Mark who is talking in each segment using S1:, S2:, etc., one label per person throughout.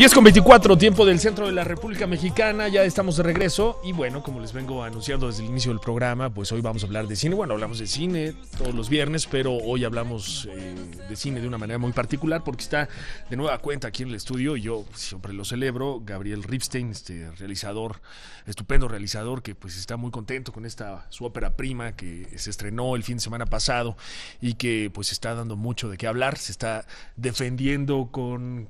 S1: 10 con 24, tiempo del centro de la República Mexicana, ya estamos de regreso y bueno, como les vengo anunciando desde el inicio del programa, pues hoy vamos a hablar de cine, bueno, hablamos de cine todos los viernes, pero hoy hablamos eh, de cine de una manera muy particular porque está de nueva cuenta aquí en el estudio y yo siempre lo celebro, Gabriel Ripstein, este realizador, estupendo realizador que pues está muy contento con esta su ópera prima que se estrenó el fin de semana pasado y que pues está dando mucho de qué hablar, se está defendiendo con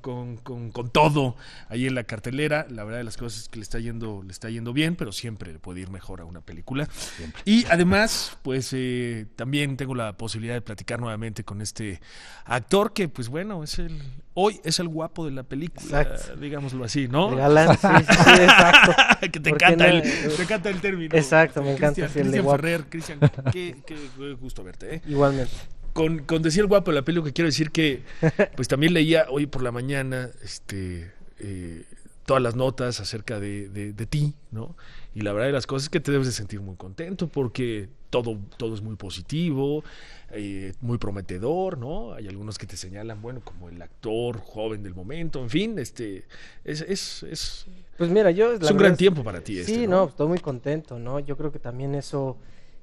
S1: todo ahí en la cartelera. La verdad de las cosas es que le está yendo, le está yendo bien, pero siempre le puede ir mejor a una película. Y además, pues eh, también tengo la posibilidad de platicar nuevamente con este actor que, pues bueno, es el hoy es el guapo de la película, digámoslo así, ¿no? El galán, sí, exacto. que te encanta, el, te el término. Exacto, me encanta. Cristian Ferrer, Cristian, qué, qué gusto verte. ¿eh? Igualmente con, decir guapo de la que quiero decir que pues también leía hoy por la mañana este, eh, todas las notas acerca de, ti, ¿no? Y la verdad de las cosas es que te debes de sentir muy contento porque todo, todo es muy positivo, eh, muy prometedor, ¿no? Hay algunos que te señalan, bueno, como el actor joven del momento, en fin, este, es, es, es pues mira, yo, es un gran tiempo para ti. Este, sí, ¿no?
S2: estoy muy contento, ¿no? Yo creo que también eso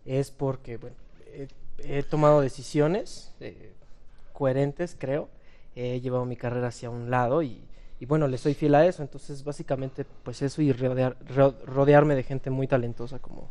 S2: es porque, bueno, eh, he tomado decisiones eh, coherentes, creo. He llevado mi carrera hacia un lado y, bueno, le soy fiel a eso. Entonces, básicamente, pues eso y rodearme de gente muy talentosa como,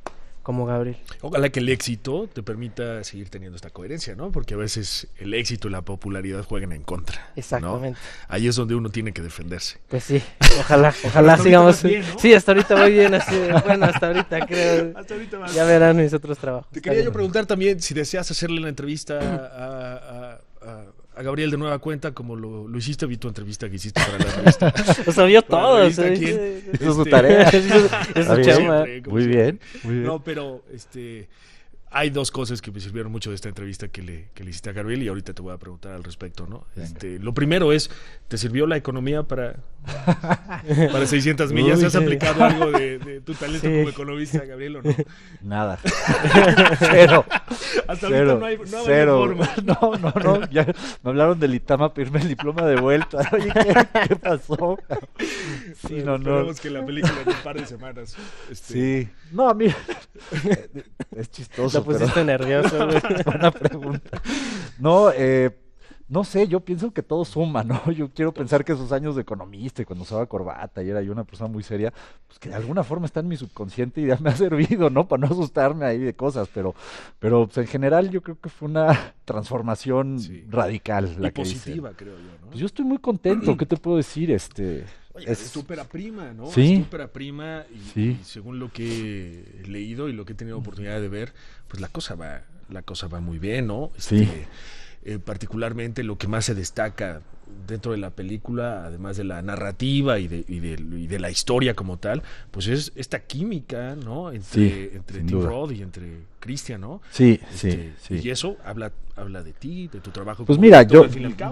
S2: como Gabriel. Ojalá que
S1: el éxito te permita seguir teniendo esta coherencia, ¿no? Porque a veces el éxito y la popularidad juegan en contra. Exactamente. Ahí es donde uno tiene que defenderse.
S2: Pues sí, ojalá, ojalá sigamos. Sí, hasta ahorita muy bien, así, bueno, hasta ahorita creo. Hasta ahorita más. Ya verán mis otros trabajos. Te quería yo preguntar
S1: también si deseas hacerle la entrevista a, a, a a Gabriel de nueva cuenta como lo, hiciste, vi tu entrevista que hiciste para la revista. lo sabía todo. Eso es su este, tarea. muy bien. No, pero este hay dos cosas que me sirvieron mucho de esta entrevista que le, hiciste a Gabriel y ahorita te voy a preguntar al respecto, ¿no? Este, lo primero es, ¿te sirvió la economía para, para 600 millas? se ¿Has aplicado algo de, tu talento como economista, Gabriel, o no? Nada. cero.
S3: Hasta ahorita no hay, no forma. No, no, no. Ya me hablaron del ITAMA pedirme el diploma de
S1: vuelta. Oye, ¿qué, pasó? Sí, no, no, esperemos que la película en un par de semanas. Este, sí. No, mira, es chistoso nervioso, güey. Buena pregunta.
S3: No, eh, no sé, yo pienso que todo suma, ¿no? Yo quiero pensar que esos años de economista y cuando usaba corbata y era yo una persona muy seria, pues que de alguna forma está en mi subconsciente y ya me ha servido, ¿no? Para no asustarme ahí de cosas, pero, pero pues, en general yo creo que fue una transformación radical. La y positiva, creo yo, ¿no? Pues yo estoy muy
S1: contento, ¿qué te
S3: puedo decir? Este es súper prima, ¿no? Sí. Es prima y,
S1: según lo que he leído y lo que he tenido oportunidad de ver, pues la cosa va, la cosa va muy bien, ¿no? sí. Este, eh, particularmente lo que más se destaca dentro de la película, además de la narrativa y de, y de, la historia como tal, pues es esta química, ¿no? Entre, entre Tim y entre Cristian, ¿no? Sí, sí, este, sí. Y eso habla, habla de ti, de tu trabajo. Pues mira, yo,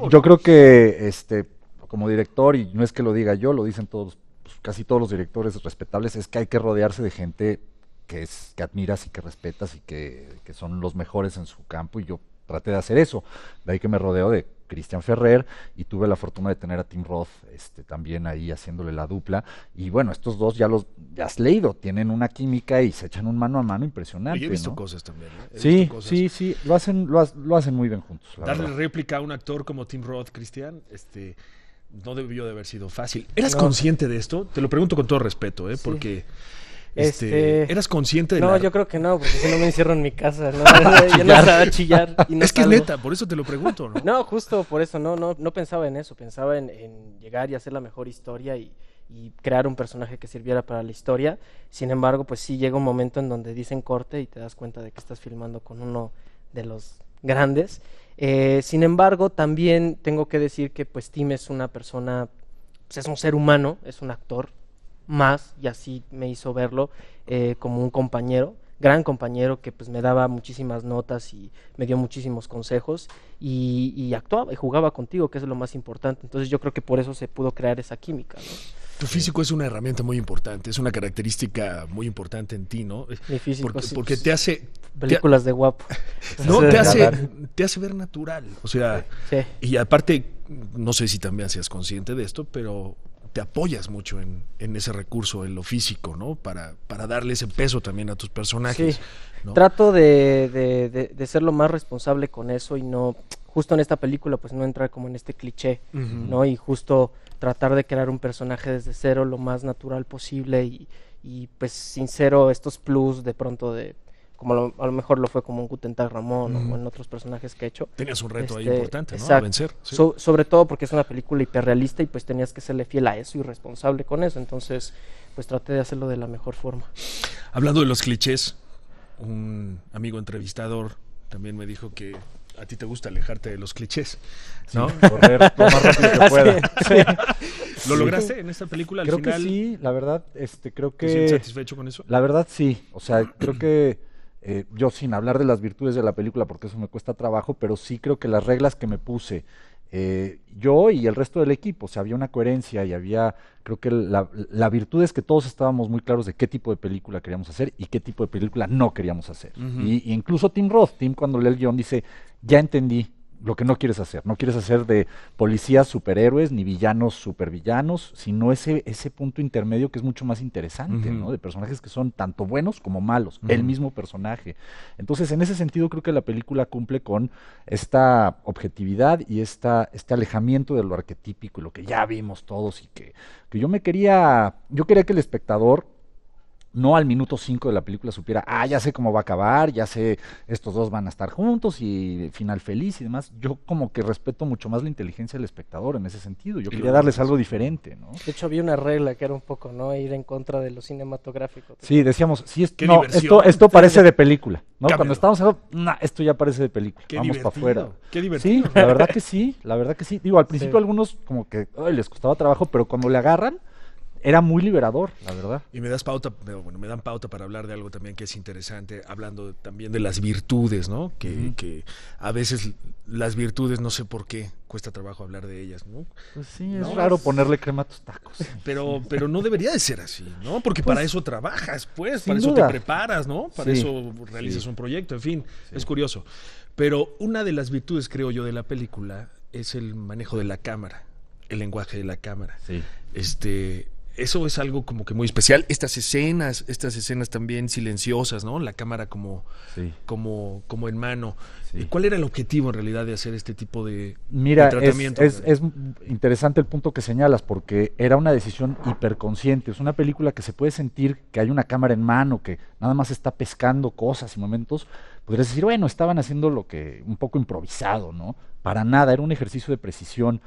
S1: yo creo que
S3: este como director, y no es que lo diga yo, lo dicen todos, pues, casi todos los directores respetables, es que hay que rodearse de gente que, es, que admiras y que respetas y que, que son los mejores en su campo, y yo traté de hacer eso. De ahí que me rodeo de Cristian Ferrer y tuve la fortuna de tener a Tim Roth este, también ahí haciéndole la dupla. Y bueno, estos dos ya los ya has leído, tienen una química y se echan un mano a mano impresionante. Yo he visto cosas también. ¿eh? Sí, sí, sí, lo hacen, lo, hacen muy bien juntos. Darle
S1: réplica a un actor como Tim Roth, Cristian, este no debió de haber sido fácil. ¿Eras consciente de esto? Te lo pregunto con todo respeto, ¿eh? Porque... Este, este, ¿Eras consciente de No, yo creo que no, porque si no me encierro en mi casa,
S2: ¿no? yo no sabía chillar. Y no es que neta, por eso te lo pregunto, ¿no? justo por eso, no, no, no pensaba en eso, pensaba en, llegar y hacer la mejor historia y, y, crear un personaje que sirviera para la historia. Sin embargo, pues sí llega un momento en donde dicen corte y te das cuenta de que estás filmando con uno de los grandes eh, sin embargo, también tengo que decir que pues Tim es una persona, pues, es un ser humano, es un actor más, y así me hizo verlo eh, como un compañero, gran compañero que pues me daba muchísimas notas y me dio muchísimos consejos y, actuaba y jugaba contigo, que es lo más importante. Entonces yo creo que por eso se pudo crear esa química.
S1: Tu físico es una herramienta muy importante, es una característica muy importante en ti, ¿no? Mi físico, porque, pues, te hace... Películas de guapo. no, te hace, te hace ver natural, o sea... Sí. Y aparte, no sé si también seas consciente de esto, pero te apoyas mucho en, ese recurso, en lo físico, ¿no? Para, para darle ese peso también a tus personajes. Sí.
S2: Trato de ser lo más responsable con eso y no justo en esta película, pues no entrar como en este cliché, ¿no? Y justo tratar de crear un personaje desde cero lo más natural posible y, pues sincero estos plus de pronto de como a lo mejor lo fue como un gutentag Ramón o en otros personajes que he hecho. Tenías un reto ahí este, importante, ¿no? vencer. sobre todo porque es una película hiperrealista y pues tenías que serle fiel a eso y responsable con eso. Entonces, pues traté de hacerlo de la mejor forma.
S1: Hablando de los clichés, un amigo entrevistador también me dijo que a ti te gusta alejarte de los clichés, ¿no? correr lo más rápido que pueda. ¿Lo lograste en esta película creo que sí, la verdad, este, creo que... ¿Estás
S3: satisfecho con eso? La verdad sí, o sea, creo que eh, yo sin hablar de las virtudes de la película, porque eso me cuesta trabajo, pero sí creo que las reglas que me puse eh, yo y el resto del equipo. O había una coherencia y había, creo que la, virtud es que todos estábamos muy claros de qué tipo de película queríamos hacer y qué tipo de película no queríamos hacer. y, y, incluso Tim Roth, Tim cuando lee el guión dice, ya entendí lo que no quieres hacer. No quieres hacer de policías superhéroes ni villanos supervillanos, sino ese, ese punto intermedio que es mucho más interesante, ¿no? De personajes que son tanto buenos como malos, el mismo personaje. Entonces, en ese sentido, creo que la película cumple con esta objetividad y esta, este alejamiento de lo arquetípico y lo que ya vimos todos y que, que yo me quería, yo quería que el espectador no al minuto 5 de la película supiera, ah, ya sé cómo va a acabar, ya sé, estos dos van a estar juntos y final feliz y demás, yo como que respeto mucho más la inteligencia del espectador en ese sentido. Yo quería darles algo diferente,
S2: ¿no? De hecho, había una regla que era un poco, ¿no? Ir en contra de lo cinematográfico. Sí, decíamos, sí, no, esto, esto parece de película, ¿no? Cuando estábamos esto ya
S3: parece de película, vamos para afuera. Qué divertido. Sí, la verdad que sí, la verdad que sí. Digo, al principio algunos como que les costaba trabajo, pero cuando le agarran era muy liberador, la verdad.
S1: Y me das pauta, bueno, me dan pauta para hablar de algo también que es interesante, hablando también de las virtudes, ¿no? Que, a veces las virtudes, no sé por qué, cuesta trabajo hablar de ellas, ¿no? Pues sí, es raro
S3: ponerle crema a tus tacos.
S1: Pero, pero no debería de ser así, ¿no? Porque pues para eso trabajas, pues, para eso te preparas, ¿no? Para eso realizas un proyecto, en fin, es curioso. Pero una de las virtudes, creo yo, de la película es el manejo de la cámara, el lenguaje de la cámara. Sí. Este, eso es algo como que muy especial. Estas escenas, estas escenas también silenciosas, ¿no? La cámara como, como, como en mano. ¿Cuál era el objetivo en realidad de hacer este tipo de, Mira, tratamiento? Es,
S3: es, interesante el punto que señalas, porque era una decisión hiperconsciente. Es una película que se puede sentir que hay una cámara en mano, que nada más está pescando cosas y momentos. Podrías decir, bueno, estaban haciendo lo que, un poco improvisado, ¿no? Para nada, era un ejercicio de precisión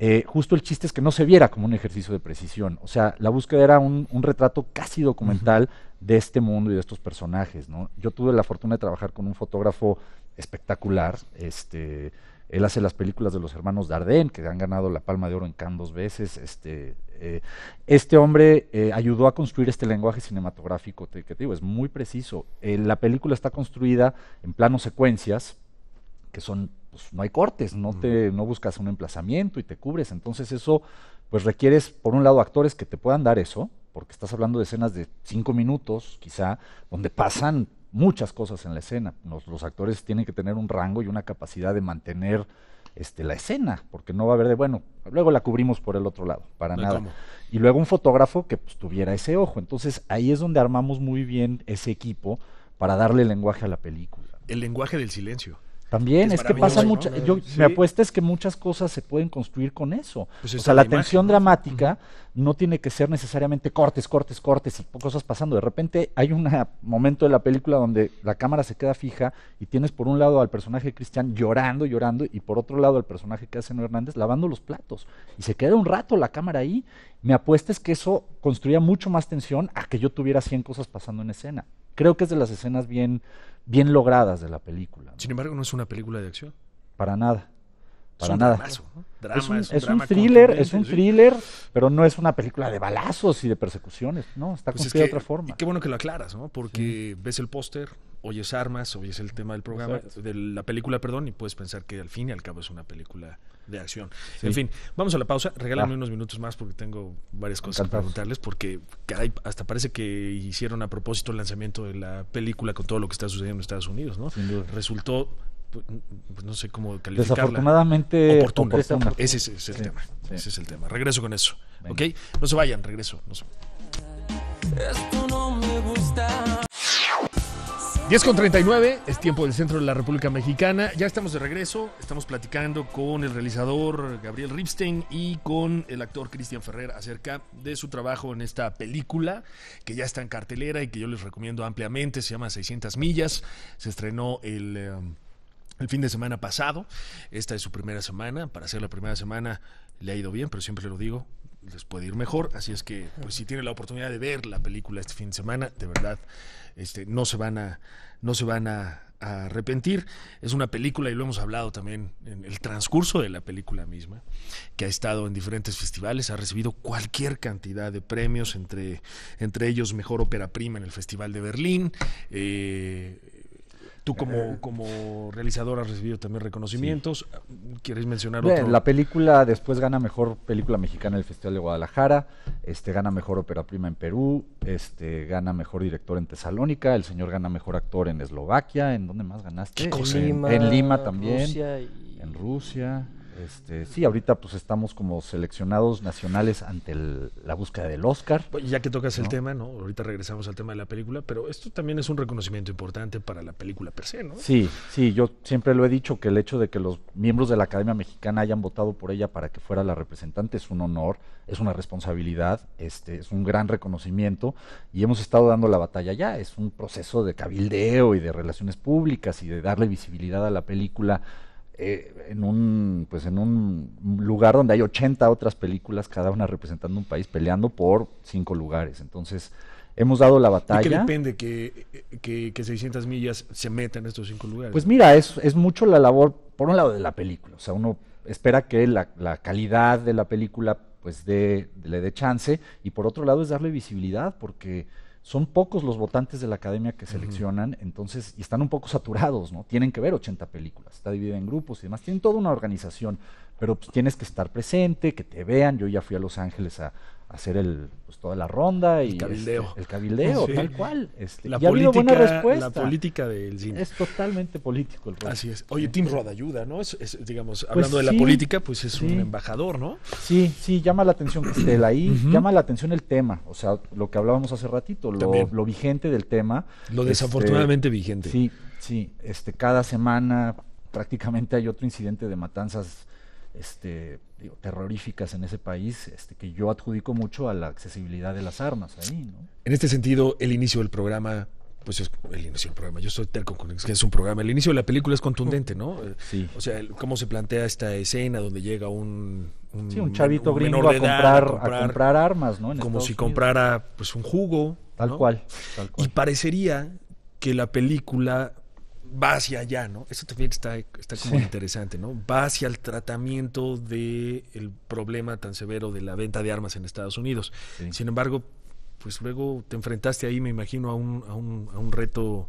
S3: eh, justo el chiste es que no se viera como un ejercicio de precisión. O sea, la búsqueda era un, retrato casi documental de este mundo y de estos personajes. ¿no? Yo tuve la fortuna de trabajar con un fotógrafo espectacular. Este, él hace las películas de los hermanos Dardenne, que han ganado la Palma de Oro en Cannes dos veces. Este, eh, este hombre eh, ayudó a construir este lenguaje cinematográfico, que digo, es muy preciso. la película está construida en plano secuencias, que son pues, no hay cortes, no, te, no buscas un emplazamiento y te cubres. Entonces eso, pues requieres, por un lado, actores que te puedan dar eso, porque estás hablando de escenas de cinco minutos, quizá, donde pasan muchas cosas en la escena. Los, actores tienen que tener un rango y una capacidad de mantener este, la escena, porque no va a haber de, bueno, luego la cubrimos por el otro lado, para nada. Y luego un fotógrafo que pues, tuviera ese ojo. Entonces ahí es donde armamos muy bien ese equipo para darle lenguaje a la película.
S1: El lenguaje del silencio.
S3: También es, que pasa mucha. mucho. Yo, Me que muchas cosas se pueden construir con eso. Pues o sea, la tensión dramática no tiene que ser necesariamente cortes, cortes, cortes y cosas pasando. De repente hay un momento de la película donde la cámara se queda fija y tienes por un lado al personaje Cristian llorando, llorando y por otro lado al personaje que hace Hernández lavando los platos. Y se queda un rato la cámara ahí. Me es que eso construía mucho más tensión a que yo tuviera 100 cosas pasando en escena. Creo que es de las escenas bien, bien logradas de la película.
S1: Sin embargo, no es una película de acción.
S3: Para nada. Para nada es un, thriller, es un thriller, pero no es una película de balazos y de persecuciones, ¿no? Está pues construida de otra
S1: forma. qué bueno que lo aclaras, ¿no? Porque ves el póster, oyes armas, oyes el tema del programa, de la película, perdón, y puedes pensar que al fin y al cabo es una película de acción. En fin, vamos a la pausa. Regálame unos minutos más porque tengo varias cosas que preguntarles, porque caray, hasta parece que hicieron a propósito el lanzamiento de la película con todo lo que está sucediendo en Estados Unidos, ¿no? Resultó pues, pues no sé cómo calificarla. Desafortunadamente oportuna. Ese, es, el tema. Ese es el tema. Regreso con eso. ¿Ok? No se vayan, regreso.
S2: Esto no me gusta.
S1: 10 con 39, es tiempo del centro de la República Mexicana. Ya estamos de regreso, estamos platicando con el realizador Gabriel Ripstein y con el actor Cristian Ferrer acerca de su trabajo en esta película que ya está en cartelera y que yo les recomiendo ampliamente. Se llama 600 Millas, se estrenó el. Eh, el fin de semana pasado. Esta es su primera semana. Para ser la primera semana le ha ido bien, pero siempre lo digo, les puede ir mejor. Así es que, pues si tiene la oportunidad de ver la película este fin de semana, de verdad, este, no se van a, no se van a, arrepentir. Es una película, y lo hemos hablado también en el transcurso de la película misma, que ha estado en diferentes festivales, ha recibido cualquier cantidad de premios, entre, entre ellos Mejor Ópera Prima en el Festival de Berlín. Eh, Tú como, eh. como realizador has recibido también reconocimientos. ¿Quieres mencionar Bien, La
S3: película después gana mejor película mexicana en el Festival de Guadalajara, este gana mejor ópera prima en Perú, este gana mejor director en Tesalónica, el señor gana mejor actor en Eslovaquia, ¿en dónde más ganaste? ¿eh? En, Lima, también, en Rusia. Este, sí, ahorita pues estamos como seleccionados nacionales ante la búsqueda del Oscar. Pues,
S1: ya que tocas el tema, ¿no? Ahorita regresamos al tema de la película, pero esto también es un reconocimiento importante para la película per se, ¿no? Sí,
S3: sí, yo siempre lo he dicho que el hecho de que los miembros de la Academia Mexicana hayan votado por ella para que fuera la representante es un honor, es una responsabilidad, este, es un gran reconocimiento y hemos estado dando la batalla ya, es un proceso de cabildeo y de relaciones públicas y de darle visibilidad a la película eh, en, un, pues en un lugar donde hay 80 otras películas, cada una representando un país, peleando por cinco lugares. Entonces, hemos dado la batalla. ¿Y qué
S1: depende que, que, que 600 millas se metan en estos cinco lugares? Pues mira, es, es
S3: mucho la labor, por un lado, de la película. O sea, uno espera que la, calidad de la película pues de, le dé chance y por otro lado es darle visibilidad porque son pocos los votantes de la academia que seleccionan, entonces, y están un poco saturados, ¿no? Tienen que ver 80 películas, está dividida en grupos y demás, tienen toda una organización, pero pues, tienes que estar presente, que te vean. Yo ya fui a Los Ángeles a, hacer el pues, toda la ronda y este, el cabildeo, el tal cual. Este, y política, buena respuesta. La política del cine. Es totalmente político el Así
S1: es. Oye, Tim Rod ayuda, ¿no? es digamos, pues hablando de la política, pues es un embajador, ¿no?
S3: Sí, sí, llama la atención que llama la atención el tema, o sea, lo que hablábamos hace ratito, lo, vigente del tema. Lo este, desafortunadamente vigente. Sí, sí, este, cada semana prácticamente hay otro incidente de matanzas este, terroríficas en ese
S1: país, este, que yo adjudico mucho a la accesibilidad de las armas ahí. En este sentido, el inicio del programa, pues es el inicio del programa, yo soy terco con que es un programa, el inicio de la película es contundente, ¿no? Sí. O sea, cómo se plantea esta escena donde llega un... un sí, un chavito gringo a comprar, a, comprar, armas, ¿no? como si comprara pues un jugo. tal cual. Y parecería que la película va hacia allá, ¿no? Eso también está, está como interesante, ¿no? Va hacia el tratamiento del problema tan severo de la venta de armas en Estados Unidos. Sin embargo, pues luego te enfrentaste ahí, me imagino, a un, a un, a un reto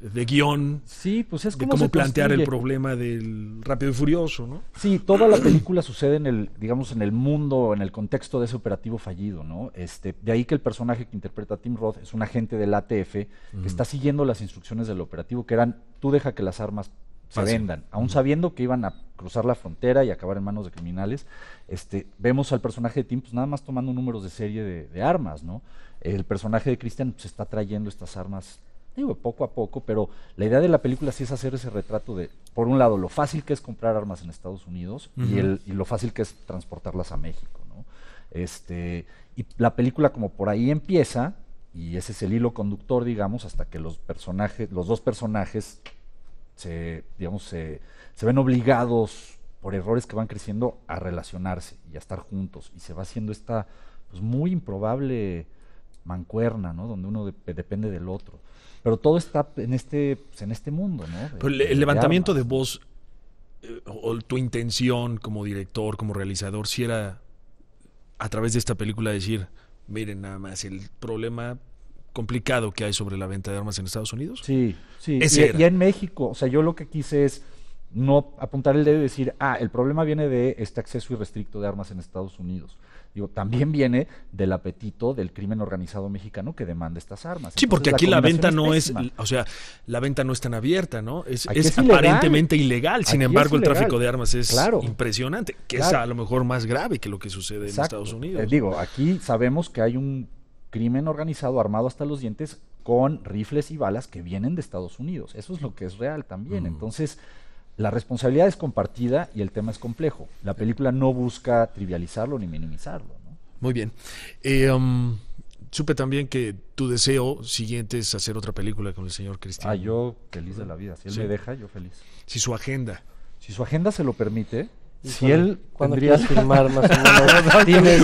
S1: de guión. Sí, pues es como cómo plantear el problema del Rápido y Furioso, ¿no?
S3: Sí, toda la película sucede en el, digamos, en el mundo, en el contexto de ese operativo fallido, ¿no? Este, de ahí que el personaje que interpreta Tim Roth es un agente del ATF que está siguiendo las instrucciones del operativo, que eran tú deja que las armas se vendan, aún sabiendo que iban a cruzar la frontera y acabar en manos de criminales, este, vemos al personaje de Tim pues, nada más tomando números de serie de, armas, ¿no? El personaje de Christian se pues, está trayendo estas armas digo, poco a poco, pero la idea de la película sí es hacer ese retrato de, por un lado, lo fácil que es comprar armas en Estados Unidos y, lo fácil que es transportarlas a México, Este, y la película como por ahí empieza, y ese es el hilo conductor, digamos, hasta que los personajes, los dos personajes se, digamos, se, se ven obligados por errores que van creciendo a relacionarse y a estar juntos. Y se va haciendo esta pues, muy improbable mancuerna, ¿no? Donde uno depende del otro. Pero todo está en este, en este mundo, ¿no? el, levantamiento
S1: de voz eh, o tu intención como director, como realizador, si era a través de esta película decir, miren nada más el problema complicado que hay sobre la venta de armas en Estados Unidos. Sí, sí. Y, y,
S3: en México, o sea, yo lo que quise es no apuntar el dedo y decir, ah, el problema viene de este acceso irrestricto de armas en Estados Unidos también viene del apetito del crimen organizado mexicano que demanda estas armas.
S1: Sí, porque aquí la, venta no es, o sea, la venta no es tan abierta, ¿no? Es, aparentemente ilegal, sin embargo el tráfico de armas es impresionante, que es a lo mejor más grave que lo que sucede en Estados Unidos. Eh, digo,
S3: aquí sabemos que hay un crimen organizado armado hasta los dientes con rifles y balas que vienen de Estados Unidos. Eso es lo que es real también. Mm. Entonces, la responsabilidad es compartida y el tema es complejo. La película no busca trivializarlo ni minimizarlo.
S1: Muy bien. Eh, um, supe también que tu deseo siguiente es hacer otra película con el señor Cristian. Ah, yo feliz de la vida. Si él me deja, yo feliz. Si su agenda.
S3: Si su agenda se lo permite, si él cuando a filmar más o menos,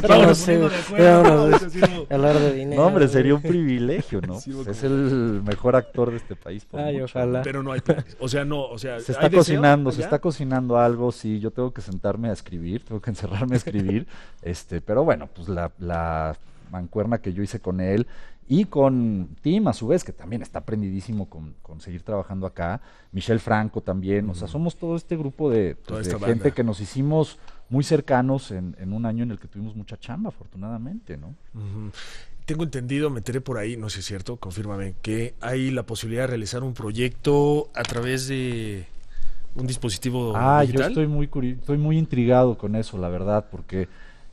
S3: no sé, de dinero. No, hombre, sería un privilegio, ¿no? es el mejor actor de este país. ojalá. Pero no hay
S1: O sea, no, o sea, se está cocinando, se está
S3: cocinando algo, sí, yo tengo que sentarme a escribir, tengo que encerrarme a escribir, este, pero bueno, pues la, la mancuerna que yo hice con él y con Tim, a su vez, que también está aprendidísimo con, con seguir trabajando acá, Michelle Franco también, o sea, somos todo este grupo de, pues, gente que nos hicimos muy cercanos en, un año en el
S1: que tuvimos mucha chamba, afortunadamente, ¿no? Tengo entendido, meteré por ahí, no sé si es cierto, confírmame, que hay la posibilidad de realizar un proyecto a través de un dispositivo ah, yo estoy
S3: muy, estoy muy intrigado con eso, la verdad, porque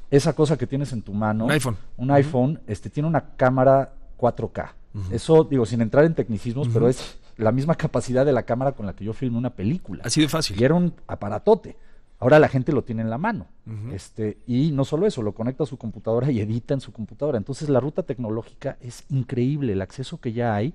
S3: esa cosa que tienes en tu mano, un iPhone, un iPhone, este tiene una cámara 4K. Eso, digo, sin entrar en tecnicismos, pero es la misma capacidad de la cámara con la que yo filmé una película. Así de fácil. Y era un aparatote. Ahora la gente lo tiene en la mano. este, y no solo eso, lo conecta a su computadora y edita en su computadora. Entonces la ruta tecnológica es increíble, el acceso que ya hay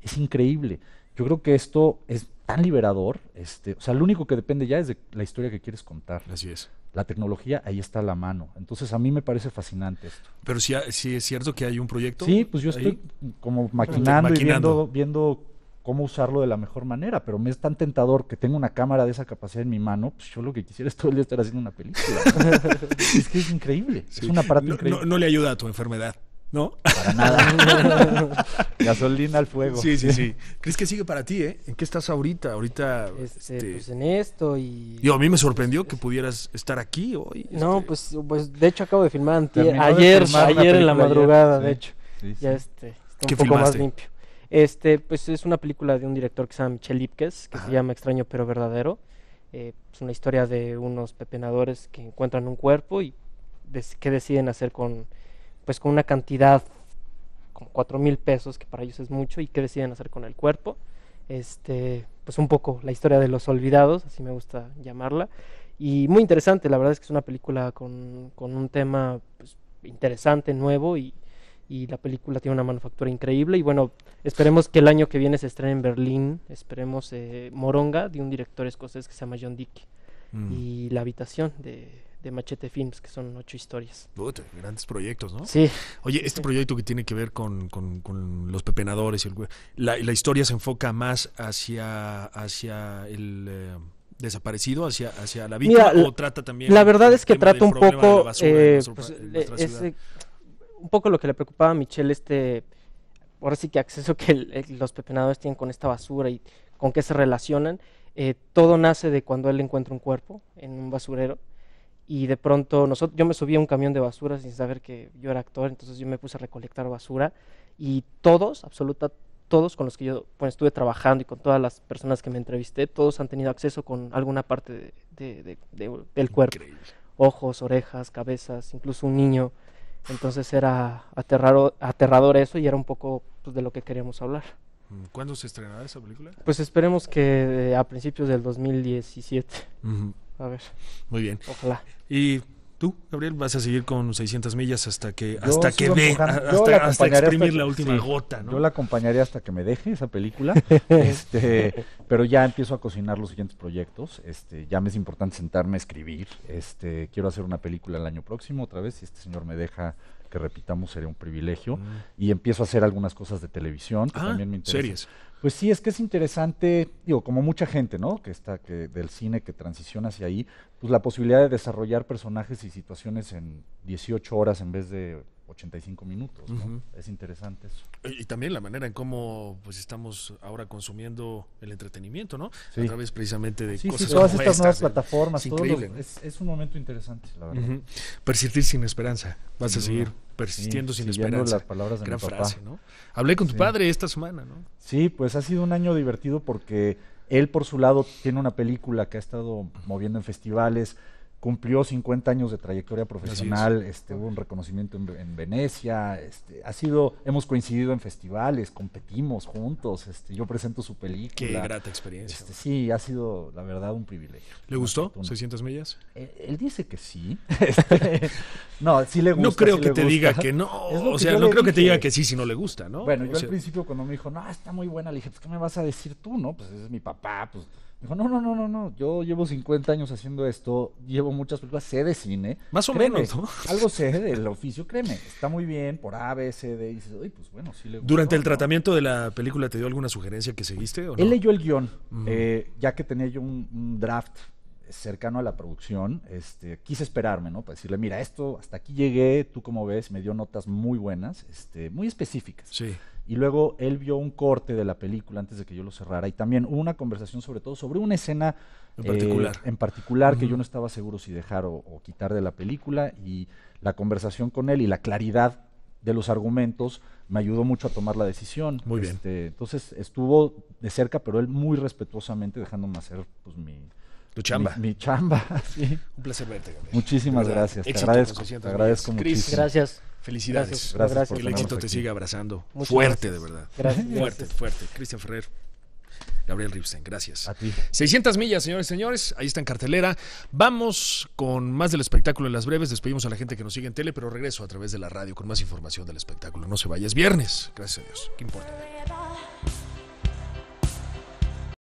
S3: es increíble. Yo creo que esto es tan liberador, este, o sea, lo único que depende ya es de la historia que quieres contar. Así es la tecnología ahí está la mano. Entonces a mí me parece fascinante esto.
S1: Pero si, si es cierto que hay un proyecto. Sí, pues yo estoy
S3: como maquinando, y viendo, viendo cómo usarlo de la mejor manera, pero me es tan tentador que tengo una cámara de esa capacidad en mi mano, pues yo lo que quisiera es todo el día estar haciendo una película. es que es increíble, es un aparato increíble.
S1: no, le ayuda a tu enfermedad. ¿no? Para nada. Gasolina al fuego. Sí, sí, sí. ¿Crees que sigue para ti, eh? ¿En qué estás ahorita? Ahorita. Este, este Pues en
S2: esto y.
S1: Yo, a mí me sorprendió que pudieras estar aquí hoy.
S2: Este no, pues, pues de hecho acabo de filmar ayer, ayer en la madrugada, de hecho. Ya este, está un poco más limpio. Este, pues es una película de un director que se llama Michel Lipkes, que se llama Extraño pero Verdadero. Eh, es una historia de unos pepenadores que encuentran un cuerpo y que qué deciden hacer con, pues con una cantidad como 4 mil pesos, que para ellos es mucho, y qué deciden hacer con el cuerpo. Este, pues un poco la historia de los olvidados, así me gusta llamarla. Y muy interesante, la verdad es que es una película con, un tema pues, interesante, nuevo, y, y la película tiene una manufactura increíble. Y bueno, esperemos que el año que viene se estrene en Berlín, esperemos eh, Moronga, de un director escocés que se llama John Dick, mm. y La habitación de Machete Films, que son ocho historias.
S1: grandes proyectos, ¿no? Sí. Oye, este proyecto que tiene que ver con, los pepenadores y el, la, la, historia se enfoca más hacia, hacia el... Eh, desaparecido hacia, hacia la vida o trata también la verdad es que trata un poco eh, pues, eh,
S2: un poco lo que le preocupaba a Michelle este ahora sí que acceso que los pepenadores tienen con esta basura y con qué se relacionan todo nace de cuando él encuentra un cuerpo en un basurero y de pronto nosotros, yo me subí a un camión de basura sin saber que yo era actor, entonces yo me puse a recolectar basura y todos, absoluta, todos con los que yo pues, estuve trabajando y con todas las personas que me entrevisté, todos han tenido acceso con alguna parte de, del cuerpo. Ojos, orejas, cabezas, incluso un niño. Entonces era aterrador, aterrador eso y era un poco pues, de lo que queríamos hablar. Mm, ¿Cuándo
S1: se estrenará esa
S2: película? Pues esperemos que eh, a principios del 2017. Uh a ver.
S1: Muy bien. Ojalá. Y tú, Gabriel, vas a seguir con 600 millas hasta que hasta que ve, hasta, exprimir la última gota. ¿no? Yo la
S3: acompañaré hasta que me deje esa película. este, pero ya empiezo a cocinar los siguientes proyectos. Este, ya me es importante sentarme a escribir. Este, quiero hacer una película el año próximo otra vez si este señor me deja que repitamos sería un privilegio. Mm. Y empiezo a hacer algunas cosas de televisión que ah, también me interesan. Series. Pues sí, es que es interesante, digo, como mucha gente, ¿no? Que está que del cine que transiciona hacia ahí, pues la posibilidad de desarrollar personajes y situaciones en 18 horas en vez de 85 minutos. ¿no? Es interesante eso.
S1: Y, también la manera en cómo pues estamos ahora consumiendo el entretenimiento, ¿no? A través precisamente de sí, todas estas, nuevas plataformas, es, es, un
S3: momento interesante, la verdad.
S1: Persistir sin esperanza. Vas a seguir persistiendo sin esperanza. Las palabras de mi papá. Hablé con tu padre esta semana, ¿no?
S3: Sí, pues ha sido un año divertido porque él por su lado tiene una película que ha estado moviendo en festivales cumplió 50 años de trayectoria profesional, este, hubo un reconocimiento en, Venecia, este, ha sido, hemos coincidido en festivales, competimos juntos, este, yo presento su película. Qué grata experiencia. Este, sí, ha sido la verdad un privilegio. ¿Le gustó 600 millas? Eh, él, dice que sí. Este, no, sí le gusta. No creo que te diga que no, o sea, no creo que te diga que sí si no le gusta, ¿no? Bueno, yo al principio cuando me dijo, no, está muy buena, le dije, pues ¿qué me vas a decir tú, no? Pues es mi papá, pues Dijo, no, no, no, no, no, yo llevo 50 años haciendo esto, llevo muchas películas, sé de cine. Más o menos, ¿no? Algo sé del oficio, créeme, está muy bien por A, B, C, D, y dices, pues bueno, sí le Durante el tratamiento
S1: de la película, ¿te dio alguna sugerencia que seguiste o no? Él leyó
S3: el guión, mm. eh, ya que tenía yo un, draft cercano a la producción, este, quise esperarme, ¿no? Para decirle, mira, esto, hasta aquí llegué, tú como ves, me dio notas muy buenas, este, muy específicas. Sí y luego él vio un corte de la película antes de que yo lo cerrara y también hubo una conversación sobre todo sobre una escena en eh, particular, que yo no estaba seguro si dejar o, quitar de la película y la conversación con él y la claridad de los argumentos me ayudó mucho a tomar la decisión. Muy bien. Este, entonces estuvo de cerca, pero él muy respetuosamente dejándome hacer pues, mi, tu chamba. Mi, chamba,
S1: Un placer verte,
S3: Muchísimas gracias. Te agradezco. Te Gracias. Felicidades. Gracias, gracias, que el éxito te siga abrazando. fuerte, de verdad.
S1: Gracias, fuerte, fuerte. Cristian Ferrer. Gabriel Ripstein, gracias. A ti. 600 millas, señores y señores, ahí está en cartelera. Vamos con más del espectáculo en las breves. Despedimos a la gente que nos sigue en tele, pero regreso a través de la radio con más información del espectáculo. No se vayas. viernes. Gracias a Dios. ¿Qué importa?